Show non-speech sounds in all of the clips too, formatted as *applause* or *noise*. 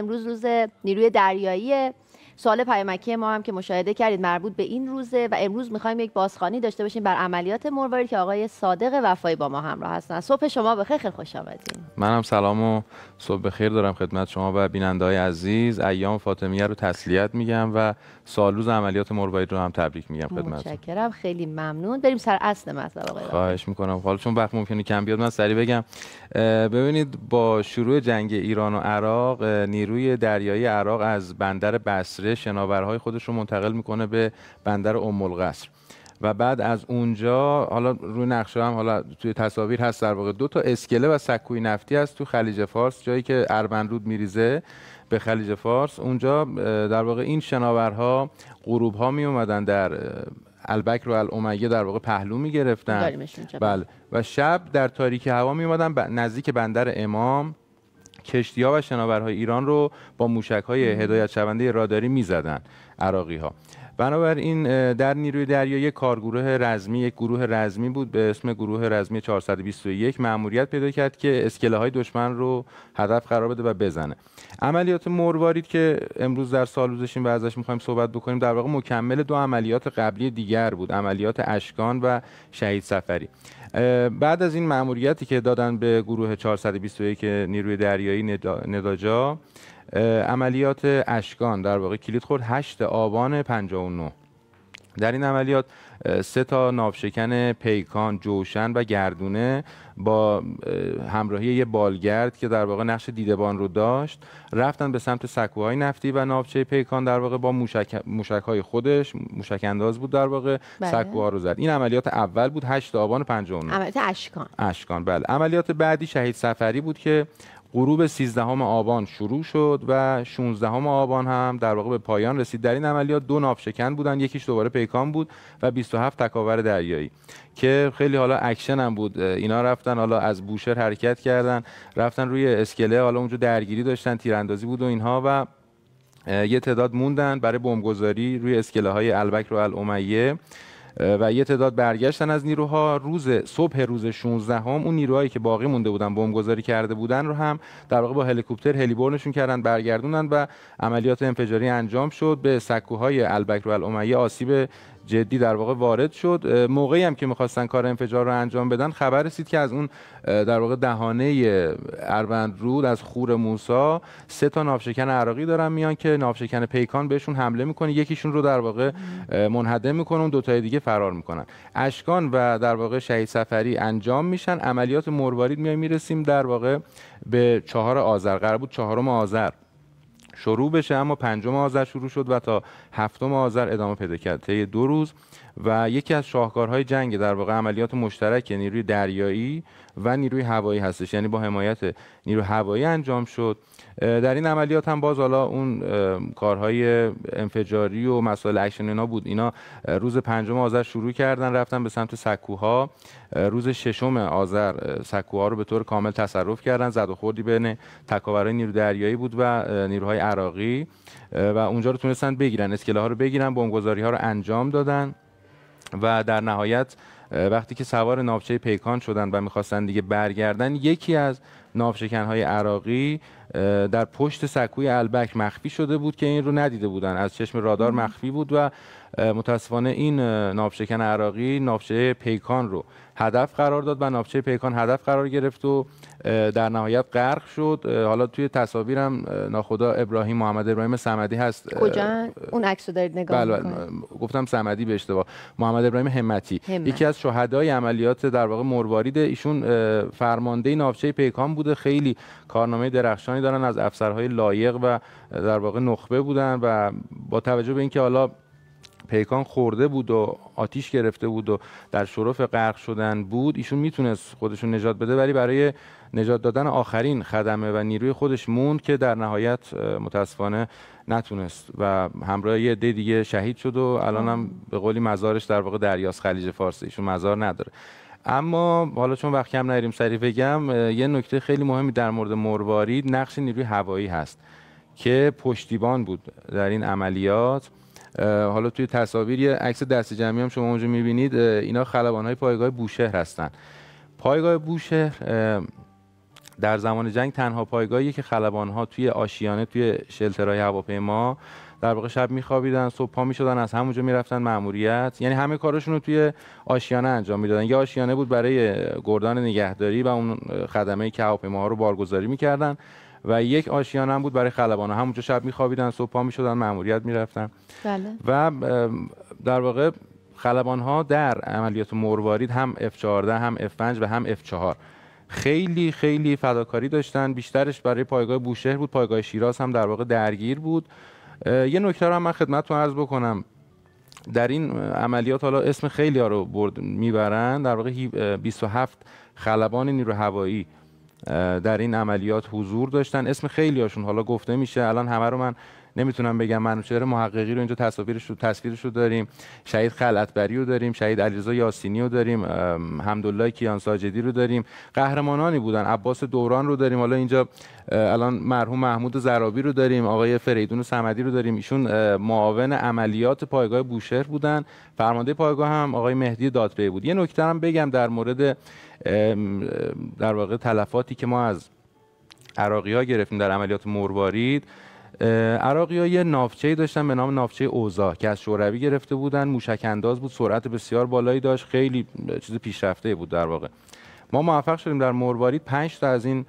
امروز روز نیروی دریاییه سوال پیامکی ما هم که مشاهده کردید مربوط به این روزه و امروز میخوایم یک بازخوانی داشته باشیم بر عملیات مروارید که آقای صادق وفایی با ما همراه هستن صبح شما به خیلی خوش آمدید منم سلام و صبح بخیر دارم خدمت شما و بیننده های عزیز ایام فاطمیه رو تسلیت میگم و سال روز عملیات مروارید رو هم تبریک میگم خدمت متشکرم خیلی ممنون بریم سر اصل مطلب آقای خواهش میکنم حالا چون وقت ممکنه کم بیاد من سریع بگم ببینید با شروع جنگ ایران و عراق نیروی دریایی عراق از بندر بصره شناورهای خودش رو منتقل میکنه به بندر ام القصر و بعد از اونجا حالا روی نقشه هم حالا توی تصاویر هست در واقع دو تا اسکله و سکوی نفتی هست تو خلیج فارس جایی که رود میریزه به خلیج فارس اونجا در واقع این شناورها غروب ها می اومدن در البکر و الامیه در واقع پهلو می بله و شب در تاریک هوا می اومدن نزدیک بندر امام کشتی و شناورهای ایران رو با موشک های هدایت شونده راداری میزدن عراقی ها بنابراین در نیروی دریایی کارگروه رزمی یک گروه رزمی بود به اسم گروه رزمی 421 مأموریت پیدا کرد که اسکله های دشمن رو هدف قرار بده و بزنه عملیات مروارید که امروز در سالوزشیم و ازش میخوایم صحبت بکنیم در واقع مکمل دو عملیات قبلی دیگر بود عملیات اشکان و شهید سفری بعد از این مأموریتی که دادن به گروه 421 نیروی دریایی نداجا عملیات اشکان در واقع کلید خورد 8 آبان 59 در این عملیات سه تا ناوشکن پیکان، جوشن و گردونه با همراهی یه بالگرد که در واقع نقش دیدبان رو داشت رفتن به سمت سکوهای نفتی و ناوچه پیکان در واقع با موشک, های خودش موشک انداز بود در واقع بله. سکوها رو زد این عملیات اول بود هشت آبان 59 عملیات اشکان اشکان بله عملیات بعدی شهید سفری بود که غروب 13 آبان شروع شد و 16 آبان هم در واقع به پایان رسید در این عملیات دو ناوشکن بودن یکیش دوباره پیکان بود و 27 تکاور دریایی که خیلی حالا اکشن هم بود اینا رفتن حالا از بوشهر حرکت کردن رفتن روی اسکله حالا اونجا درگیری داشتن تیراندازی بود و اینها و یه تعداد موندن برای بمبگذاری روی اسکله های البکر و الامیه و یه تعداد برگشتن از نیروها روز صبح روز 16 هم اون نیروهایی که باقی مونده بودن بمبگذاری کرده بودن رو هم در واقع با هلیکوپتر هلیبورنشون کردن برگردونند و عملیات انفجاری انجام شد به سکوهای البکر و الامیه آسیب جدی در واقع وارد شد موقعی هم که میخواستن کار انفجار رو انجام بدن خبر رسید که از اون در واقع دهانه اروند رود از خور موسا سه تا نافشکن عراقی دارن میان که نافشکن پیکان بهشون حمله میکنه یکیشون رو در واقع منهدم میکنه اون دوتای دیگه فرار میکنن اشکان و در واقع شهید سفری انجام میشن عملیات مروارید میای میرسیم در واقع به چهار آذر قرار بود چهارم آذر شروع بشه اما پنجم آذر شروع شد و تا هفتم آذر ادامه پیدا کرد طی دو روز و یکی از شاهکارهای جنگ در واقع عملیات مشترک نیروی دریایی و نیروی هوایی هستش یعنی با حمایت نیروی هوایی انجام شد در این عملیات هم باز حالا اون کارهای انفجاری و مسائل اکشن اینا بود اینا روز پنجم آذر شروع کردن رفتن به سمت سکوها روز ششم آذر سکوها رو به طور کامل تصرف کردن زد و خوردی بین تکاورهای نیرو دریایی بود و نیروهای عراقی و اونجا رو تونستن بگیرن اسکله ها رو بگیرن بمبگذاری ها رو انجام دادن و در نهایت وقتی که سوار ناوچه پیکان شدن و میخواستن دیگه برگردن یکی از های عراقی در پشت سکوی البک مخفی شده بود که این رو ندیده بودن از چشم رادار مخفی بود و متاسفانه این ناوشکن عراقی ناوشه پیکان رو هدف قرار داد و ناوچه پیکان هدف قرار گرفت و در نهایت غرق شد حالا توی تصاویرم ناخدا ابراهیم محمد ابراهیم سمدی هست کجا اون عکسو دارید نگاه بله, بله، گفتم سمدی به اشتباه محمد ابراهیم همتی همت. یکی از شهدای عملیات در واقع مروارید ایشون فرمانده ناوچه پیکان بوده خیلی کارنامه درخشانی دارن از افسرهای لایق و در واقع نخبه بودن و با توجه به اینکه حالا پیکان خورده بود و آتیش گرفته بود و در شرف غرق شدن بود ایشون میتونست خودشون نجات بده ولی برای نجات دادن آخرین خدمه و نیروی خودش موند که در نهایت متاسفانه نتونست و همراه یه عده دیگه شهید شد و الان هم به قولی مزارش در واقع دریاست خلیج فارس ایشون مزار نداره اما حالا چون وقت کم نریم سریع بگم یه نکته خیلی مهمی در مورد مرواری نقش نیروی هوایی هست که پشتیبان بود در این عملیات حالا توی تصاویر یه عکس دست جمعی هم شما اونجا میبینید اینا خلبان های پایگاه بوشهر هستن پایگاه بوشهر در زمان جنگ تنها پایگاهی که خلبان ها توی آشیانه توی شلترهای هواپیما در واقع شب میخوابیدن صبح پا میشدن از همونجا میرفتن ماموریت یعنی همه کارشون رو توی آشیانه انجام میدادن یه آشیانه بود برای گردان نگهداری و اون خدمه هواپیما رو بارگذاری میکردن و یک آشیانه هم بود برای ها همونجا شب میخوابیدن صبح پا میشدن ماموریت میرفتن بله. و در واقع خلبان ها در عملیات مروارید هم F14 هم F5 و هم F4 خیلی خیلی فداکاری داشتن بیشترش برای پایگاه بوشهر بود پایگاه شیراز هم در واقع درگیر بود یه نکته رو هم من خدمتتون عرض بکنم در این عملیات حالا اسم خیلی ها رو برد میبرن در واقع 27 خلبان نیرو هوایی در این عملیات حضور داشتن اسم خیلی هاشون حالا گفته میشه الان همه رو من نمیتونم بگم منوچهر محققی رو اینجا تصاویرش رو تصویرش رو داریم شهید خلعتبری رو داریم شهید علیرضا یاسینی رو داریم حمدالله کیان ساجدی رو داریم قهرمانانی بودن عباس دوران رو داریم حالا اینجا الان مرحوم محمود زرابی رو داریم آقای فریدون صمدی رو داریم ایشون معاون عملیات پایگاه بوشهر بودن فرمانده پایگاه هم آقای مهدی دادپی بود یه نکته هم بگم در مورد در واقع تلفاتی که ما از عراقی ها گرفتیم در عملیات مروارید عراقی ها یه نافچه داشتن به نام نافچه اوزا که از شوروی گرفته بودن موشک انداز بود سرعت بسیار بالایی داشت خیلی چیز پیشرفته بود در واقع ما موفق شدیم در مروارید 5 تا از این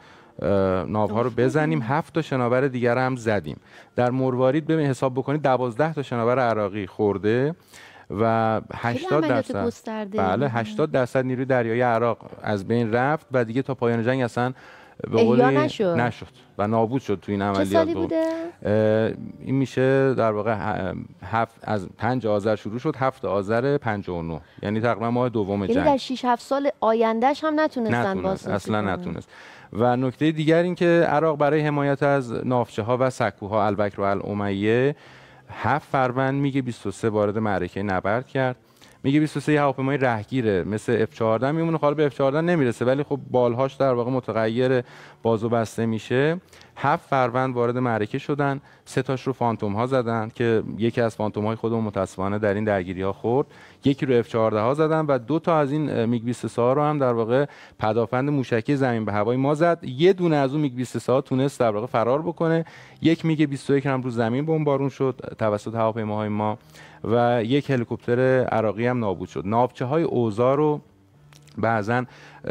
ناوها رو بزنیم هفت تا شناور دیگر هم زدیم در مروارید ببین حساب بکنید دوازده تا شناور عراقی خورده و 80 درصد بله 80 درصد نیروی دریایی عراق از بین رفت و دیگه تا پایان جنگ اصلا به قول نشد. نشد و نابود شد تو این عملیات چه سالی بوده؟ این میشه در واقع هفت از 5 آذر شروع شد 7 آذر 59 یعنی تقریبا ماه دوم یعنی جنگ یعنی در 6 7 سال آیندهش هم نتونستن نتونست. اصلا نتونست و نکته دیگر این که عراق برای حمایت از نافچه ها و سکوها البکر و الامیه هفت فروند میگه 23 وارد معرکه نبرد کرد میگه 23 هواپیمای رهگیره مثل F14 میمونه خب حالا به F14 نمیرسه ولی خب بالهاش در واقع متغیر و بسته میشه هفت فروند وارد معرکه شدن سه تاش رو فانتوم ها زدن که یکی از فانتوم های خودمون متاسفانه در این درگیری ها خورد یکی رو اف 14 ها زدن و دو تا از این میگ 23 ها رو هم در واقع پدافند موشکی زمین به هوای ما زد یه دونه از اون میگ 23 ها تونست در واقع فرار بکنه یک میگ 21 هم رو زمین بمبارون شد توسط هواپیماهای ما و یک هلیکوپتر عراقی هم نابود شد ناوچه های اوزا رو بعضا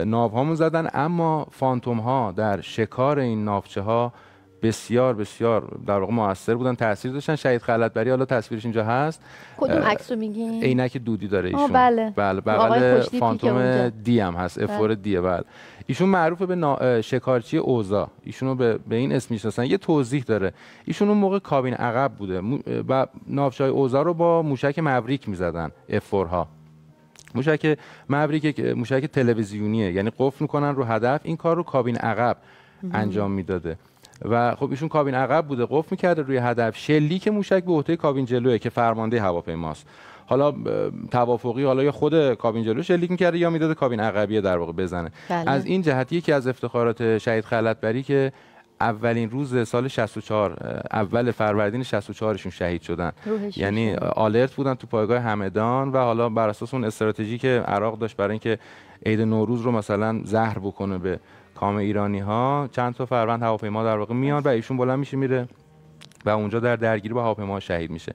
ناوهامون زدن اما فانتوم ها در شکار این نافچه ها بسیار بسیار در واقع موثر بودن تاثیر داشتن شهید بری، حالا تصویرش اینجا هست کدوم عکسو میگین عینک دودی داره ایشون بله بله بغل بله، فانتوم دی هم هست بله. افور دی بله ایشون معروف به شکارچی اوزا ایشونو به... به این اسم میشناسن یه توضیح داره ایشون اون موقع کابین عقب بوده و م... اوزا رو با موشک مبریک میزدن افورها موشک مبریک موشک تلویزیونیه یعنی قفل میکنن رو هدف این کار رو کابین عقب انجام میداده و خب ایشون کابین عقب بوده قفل میکرده روی هدف شلیک موشک به عهده کابین جلوه که فرمانده هواپیماست حالا توافقی حالا یا خود کابین جلو شلیک میکرده یا میداده کابین عقبیه در واقع بزنه بله. از این جهت یکی از افتخارات شهید بری که اولین روز سال 64 اول فروردین 64 شون شهید شدن یعنی آلرت بودن تو پایگاه همدان و حالا بر اساس اون استراتژی که عراق داشت برای اینکه عید نوروز رو مثلا زهر بکنه به کام ایرانی ها چند تا فروند هواپیما در واقع میان و ایشون بلند میشه میره و اونجا در درگیری با هواپیما شهید میشه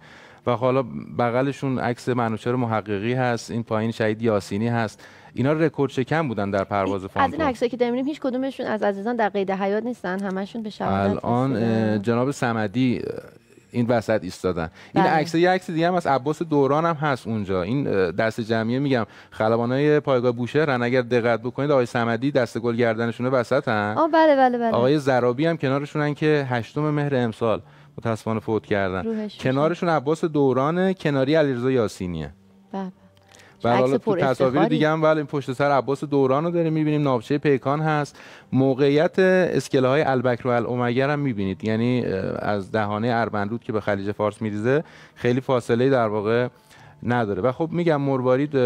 و حالا بغلشون عکس منوچهر محققی هست این پایین شهید یاسینی هست اینا رکورد شکن بودن در پرواز فانتوم از این عکسایی که داریم هیچ کدومشون از عزیزان در قید حیات نیستن همشون به شهادت الان جناب صمدی این وسط ایستادن این بله. عکس یه عکس دیگه هم از عباس دوران هم هست اونجا این دست جمعیه میگم خلبانای پایگاه بوشهرن اگر دقت بکنید آقای صمدی دست گل گردنشون وسطن آه بله بله بله آقای زرابی هم کنارشونن که هشتم مهر امسال متاسفانه فوت کردن کنارشون عباس دوران کناری علیرضا یاسینیه بله حالا تو تصاویر دیگه هم ولی پشت سر عباس دوران رو داریم میبینیم ناوچه پیکان هست موقعیت اسکله های البکر و الامگر هم میبینید یعنی از دهانه اربندود که به خلیج فارس میریزه خیلی فاصله در واقع نداره و خب میگم مروارید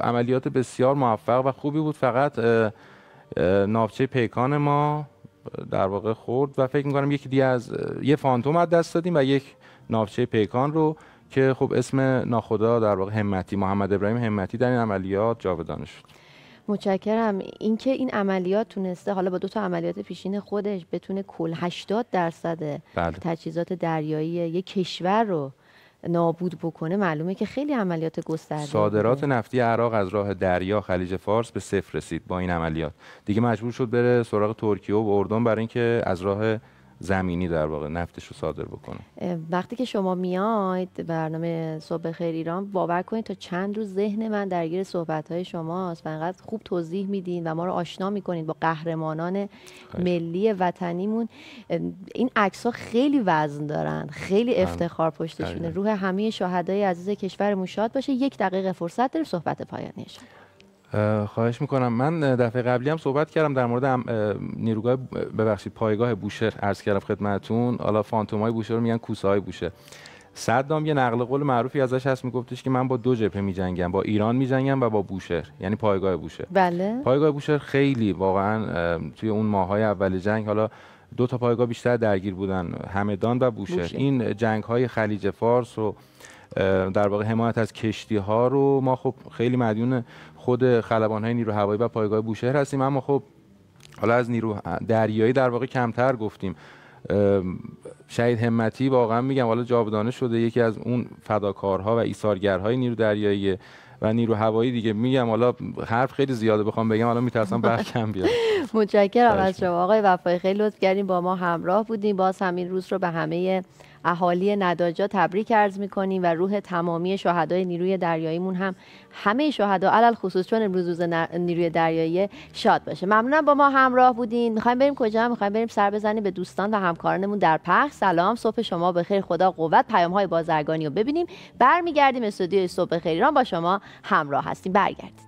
عملیات بسیار موفق و خوبی بود فقط ناوچه پیکان ما در واقع خورد و فکر میکنم یکی دیگه از یه فانتوم دست دادیم و یک ناوچه پیکان رو که خب اسم ناخدا در واقع همتی محمد ابراهیم همتی در این عملیات جاودانه شد متشکرم اینکه این عملیات تونسته حالا با دو تا عملیات پیشین خودش بتونه کل 80 درصد بله. تجهیزات دریایی یک کشور رو نابود بکنه معلومه که خیلی عملیات گسترده صادرات نفتی عراق از راه دریا خلیج فارس به صفر رسید با این عملیات دیگه مجبور شد بره سراغ ترکیه و اردن برای اینکه از راه زمینی در واقع نفتش رو صادر بکنه وقتی که شما میاید برنامه صبح خیر ایران باور کنید تا چند روز ذهن من درگیر صحبت های شماست و انقدر خوب توضیح میدین و ما رو آشنا میکنید با قهرمانان ملی وطنیمون این عکس ها خیلی وزن دارن خیلی بله. افتخار پشتشونه روح همه شهدای عزیز کشورمون شاد باشه یک دقیقه فرصت داره صحبت پایانیش خواهش میکنم من دفعه قبلی هم صحبت کردم در مورد نیروگاه ببخشید پایگاه بوشهر عرض کردم خدمتتون حالا فانتوم های بوشهر رو میگن کوسه های بوشهر صدام یه نقل قول معروفی ازش هست میگفتش که من با دو جبهه میجنگم با ایران میجنگم و با بوشهر یعنی پایگاه بوشهر بله پایگاه بوشهر خیلی واقعا توی اون ماهای اول جنگ حالا دو تا پایگاه بیشتر درگیر بودن همدان و بوشهر, بوشهر. این جنگ های خلیج فارس و در واقع حمایت از کشتی ها رو ما خب خیلی مدیون خود خلبان های نیرو هوایی و پایگاه بوشهر هستیم اما خب حالا از نیرو دریایی در واقع کمتر گفتیم شهید همتی واقعا میگم حالا جاودانه شده یکی از اون فداکارها و ایثارگرهای نیرو دریایی و نیرو هوایی دیگه میگم حالا حرف خیلی زیاده بخوام بگم حالا میترسم *laughs* بر کم بیاد متشکرم از شما آقای وفای خیلی لطف کردیم با ما همراه بودیم باز همین روز رو به همه اهالی نداجا تبریک عرض میکنیم و روح تمامی شهدای نیروی دریاییمون هم همه شهدا علل خصوص چون امروز روز نیروی دریایی شاد باشه ممنونم با ما همراه بودین میخوایم بریم کجا میخوایم بریم سر بزنیم به دوستان و همکارانمون در پخ سلام صبح شما بخیر خدا قوت پیام های بازرگانی رو ببینیم برمیگردیم استودیوی صبح خیر ایران با شما همراه هستیم برگردید